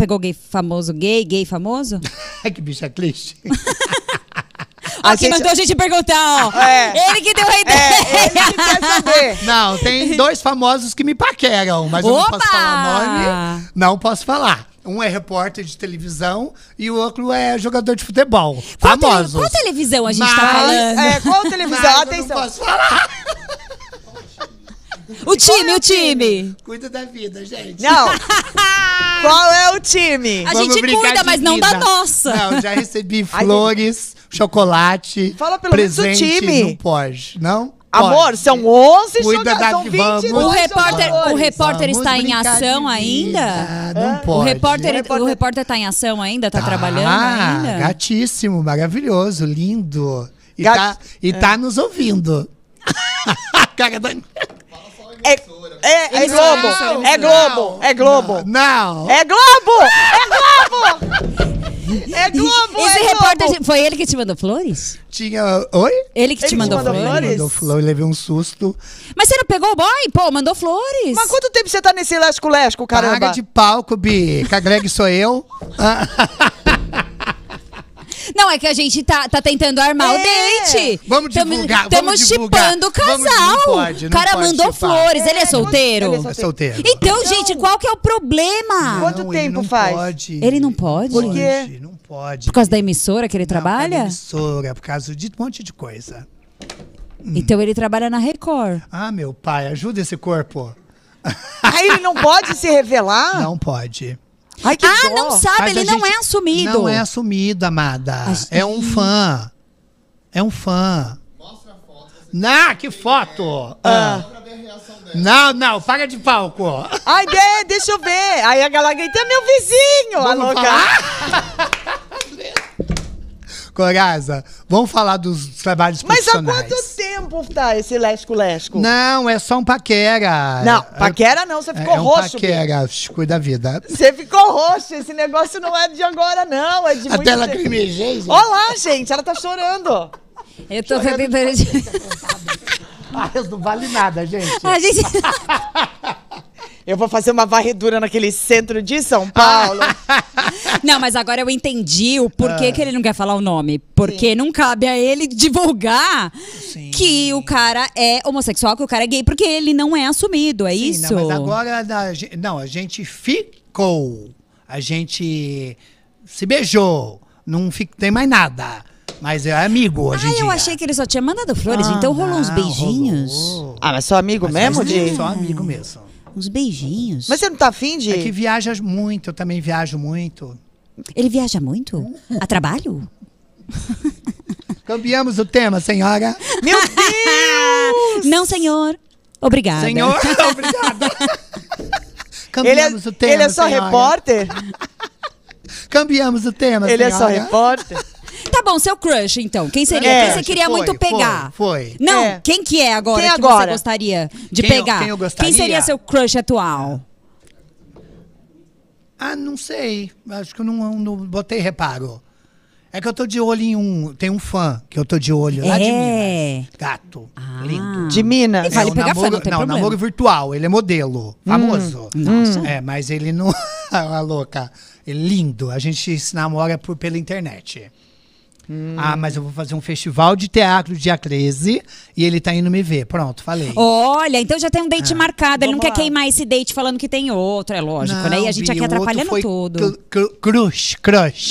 Pegou gay famoso gay, gay famoso? que bicha é clichê A Aqui gente... mandou a gente perguntar, ó. É. Ele que deu a é, ideia. É, ele que quer saber. Não, tem dois famosos que me paqueram, mas Opa! eu não posso falar nome. Não posso falar. Um é repórter de televisão e o outro é jogador de futebol. Qual famosos. Te, qual televisão a gente tá mas, tá falando? É, qual televisão? Mas Atenção. Eu não posso falar. O time, é o time. time. Cuida da vida, gente. Não. Qual é o time? A Vamos gente cuida, mas não da nossa. Não, já recebi flores, chocolate. Fala pelo presente, do time. Não pode, não? Amor, são 11 Cuida jogadores, são 20 vamos, O repórter, o repórter está em ação ainda? Ah, não é. pode. O repórter, O repórter está em ação ainda? Está tá, trabalhando ainda? Gatíssimo, maravilhoso, lindo. E, Gat... tá, é. Tá nos ouvindo. Cara, da é, é, é Globo! É Globo! É Globo! Não! É Globo! É Globo! É Globo! Esse é repórter Globo. foi ele que te mandou flores? Tinha. Oi? Ele que ele te, mandou mandou flores? flores? Mandou flores, levei um susto. Mas você não pegou o boy? Pô, mandou flores. Mas quanto tempo você tá nesse lesco-lesco, caramba? Paga de palco, Bi. cagregue sou eu. Não, é que a gente tá, tá tentando armar é. o dente. Vamos tamo, divulgar, tamo vamos chipando o casal. Vamos, não pode, não o cara pode mandou chipar. flores, é, é, ele é solteiro? Ele é solteiro. Então, gente, qual que é o problema? Não, Quanto tempo ele faz? Pode. Ele não pode? Por quê? Não pode. Por causa da emissora que ele trabalha? Da emissora, por causa de um monte de coisa. Hum. Então ele trabalha na Record. Ah, meu pai, ajuda esse corpo. Aí ele não pode se revelar? Não pode. Ai, que ah, dó. não sabe, Mas ele não é assumido. Não é assumido, amada. É um fã. É um fã. Mostra a foto. Não, que é. foto! ah. ah. Não, não, paga de palco. Ai, de, deixa eu ver. Aí a galera grita, então é meu vizinho, Vamos a louca. Coraza, vamos falar dos trabalhos profissionais. Mas há quanto povo tá, esse lesco-lesco? Não, é só um paquera. Não, é- paquera não, você é, ficou é, é um roxo. Paquera, cuida a vida. Você ficou roxo, esse negócio não é de agora, não. É de Até muito... ela gente. Olha lá, gente, ela tá chorando. Eu tô com de... Mas ah, não vale nada, gente. A gente. Eu vou fazer uma varredura naquele centro de São Paulo. não, mas agora eu entendi o porquê ah. que ele não quer falar o nome. Porque Sim. não cabe a ele divulgar Sim. que o cara é homossexual, que o cara é gay, porque ele não é assumido, é Sim, isso? Não, mas agora. Não, a gente ficou. A gente se beijou. Não tem mais nada. Mas é amigo hoje ah, em dia. eu achei que ele só tinha mandado flores, ah, então rolou não, ah, uns beijinhos. Rolou. Ah, mas só amigo mas mesmo? De... Só amigo mesmo. Uns beijinhos. Mas você não tá afim de. É que viaja muito, eu também viajo muito. Ele viaja muito? A trabalho? Cambiamos o tema, senhora. Meu Deus! não, senhor. Obrigada. Senhor, obrigada. Cambiamos ele é, o tema. Ele é só senhora. repórter? Cambiamos o tema, ele senhora. Ele é só repórter? bom, seu crush, então. Quem seria? É, quem você queria foi, muito pegar? Foi. foi. Não, é. quem que é agora quem que agora? você gostaria de quem pegar? Eu, quem, eu gostaria? quem seria seu crush atual? Ah, não sei. Acho que eu não, não botei reparo. É que eu tô de olho em um. Tem um fã que eu tô de olho é. lá de é. Minas. Gato. Ah. Lindo. De Minas. É, vale pegar namoro, fã, não tem não, namoro virtual. Ele é modelo. Hum. Famoso. Hum. Nossa. É, mas ele não. a louca. É lindo. A gente se namora por, pela internet. Hum. Ah, mas eu vou fazer um festival de teatro dia 13 e ele tá indo me ver. Pronto, falei. Olha, então já tem um date ah, marcado. Ele não lá. quer queimar esse date falando que tem outro, é lógico, não, né? E a gente aqui atrapalhando tudo. Crush, crush.